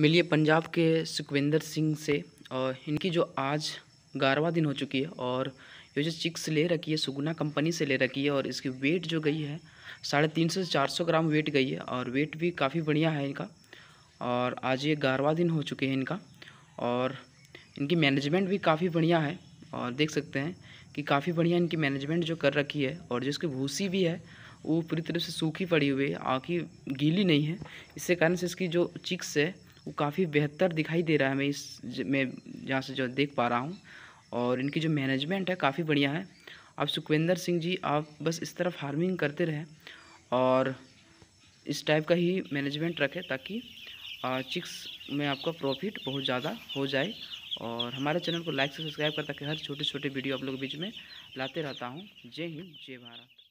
मिलिए पंजाब के सुखविंदर सिंह से और इनकी जो आज ग्यारहवा दिन हो चुकी है और ये जो चिक्स ले रखी है सुगुना कंपनी से ले रखी है और इसकी वेट जो गई है साढ़े तीन सौ से चार सौ ग्राम वेट गई है और वेट भी काफ़ी बढ़िया है इनका और आज ये ग्यारहवा दिन हो चुके हैं इनका और इनकी मैनेजमेंट भी काफ़ी बढ़िया है और देख सकते हैं कि काफ़ी बढ़िया इनकी मैनेजमेंट जो कर रखी है और जो इसकी भूसी भी है वो पूरी तरह से सूखी पड़ी हुई है आँखी गीली नहीं है इसके कारण से इसकी जो चिक्स है वो काफ़ी बेहतर दिखाई दे रहा है मैं इस मैं जहाँ से जो देख पा रहा हूँ और इनकी जो मैनेजमेंट है काफ़ी बढ़िया है आप सुखविंदर सिंह जी आप बस इस तरह फार्मिंग करते रहें और इस टाइप का ही मैनेजमेंट रखें ताकि चिक्स में आपका प्रॉफिट बहुत ज़्यादा हो जाए और हमारे चैनल को लाइक से सब्सक्राइब कर ताकि हर छोटे छोटे वीडियो आप लोग के बीच में लाते रहता हूँ जय हिंद जय भारत